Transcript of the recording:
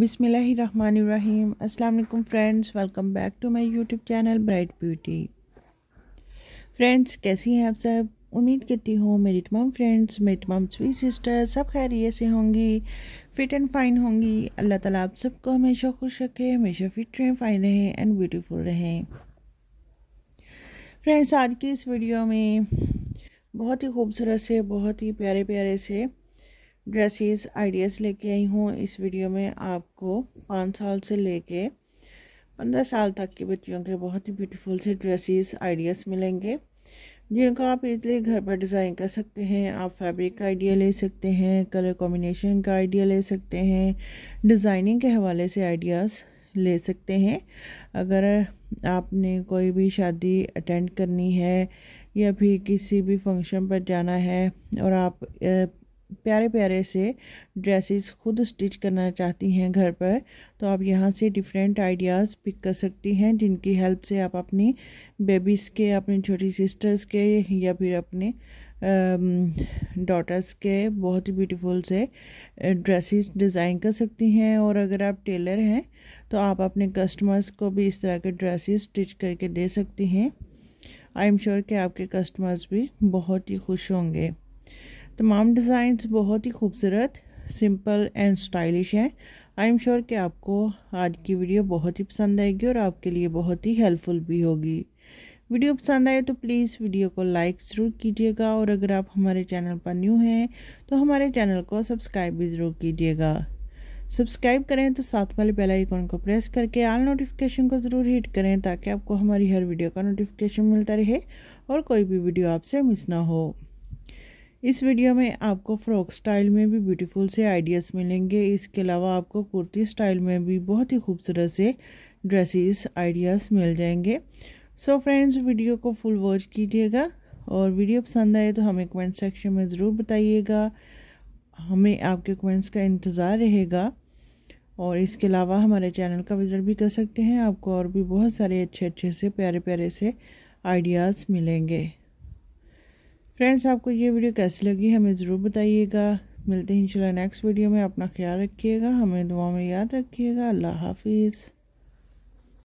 बिसमीम् अल्लाम friends welcome back to my YouTube channel bright beauty friends कैसी हैं आप सब उम्मीद करती हूँ मेरी तमाम फ्रेंड्स मेरी तमाम स्वीट सिस्टर सब खैरियत से होंगी फिट एंड फाइन होंगी अल्लाह ताला आप सबको हमेशा खुश रखे हमेशा फिट रहें फाइन रहें एंड ब्यूटीफुल रहें फ्रेंड्स आज की इस वीडियो में बहुत ही खूबसूरत से बहुत ही प्यारे प्यारे से ड्रेसेस आइडियाज़ लेके आई हूँ इस वीडियो में आपको पाँच साल से लेके पंद्रह साल तक के बच्चियों के बहुत ही ब्यूटीफुल से ड्रेसेस आइडियाज़ मिलेंगे जिनको आप इजली घर पर डिज़ाइन कर सकते हैं आप फैब्रिक का आइडिया ले सकते हैं कलर कॉम्बिनेशन का आइडिया ले सकते हैं डिज़ाइनिंग के हवाले से आइडियाज़ ले सकते हैं अगर आपने कोई भी शादी अटेंड करनी है या फिर किसी भी फंक्शन पर जाना है और आप प्यारे प्यारे से ड्रेसेस खुद स्टिच करना चाहती हैं घर पर तो आप यहाँ से डिफरेंट आइडियाज़ पिक कर सकती हैं जिनकी हेल्प से आप अपनी बेबीज़ के अपनी छोटी सिस्टर्स के या फिर अपने डॉटर्स के बहुत ही ब्यूटीफुल से ड्रेसेस डिज़ाइन कर सकती हैं और अगर आप टेलर हैं तो आप अपने कस्टमर्स को भी इस तरह के ड्रेसेस स्टिच करके दे सकती हैं आई एम श्योर कि आपके कस्टमर्स भी बहुत ही खुश होंगे तमाम डिज़ाइंस बहुत ही खूबसूरत सिंपल एंड स्टाइलिश हैं आई एम श्योर कि आपको आज की वीडियो बहुत ही पसंद आएगी और आपके लिए बहुत ही हेल्पफुल भी होगी वीडियो पसंद आए तो प्लीज़ वीडियो को लाइक ज़रूर कीजिएगा और अगर आप हमारे चैनल पर न्यू हैं तो हमारे चैनल को सब्सक्राइब भी ज़रूर कीजिएगा सब्सक्राइब करें तो साथ वाले बेल आइकॉन को प्रेस करके आल नोटिफिकेशन को ज़रूर हिट करें ताकि आपको हमारी हर वीडियो का नोटिफिकेशन मिलता रहे और कोई भी वीडियो आपसे मिस ना हो इस वीडियो में आपको फ्रॉक स्टाइल में भी ब्यूटीफुल से आइडियाज़ मिलेंगे इसके अलावा आपको कुर्ती स्टाइल में भी बहुत ही खूबसूरत से ड्रेसेस आइडियाज़ मिल जाएंगे सो so फ्रेंड्स वीडियो को फुल वॉच कीजिएगा और वीडियो पसंद आए तो हमें कमेंट सेक्शन में ज़रूर बताइएगा हमें आपके कमेंट्स का इंतज़ार रहेगा और इसके अलावा हमारे चैनल का विज़िट भी कर सकते हैं आपको और भी बहुत सारे अच्छे अच्छे से प्यारे प्यारे से आइडियाज़ मिलेंगे फ्रेंड्स आपको ये वीडियो कैसी लगी हमें ज़रूर बताइएगा मिलते हैं इंशाल्लाह नेक्स्ट वीडियो में अपना ख्याल रखिएगा हमें दुआ में याद रखिएगा अल्लाह हाफिज़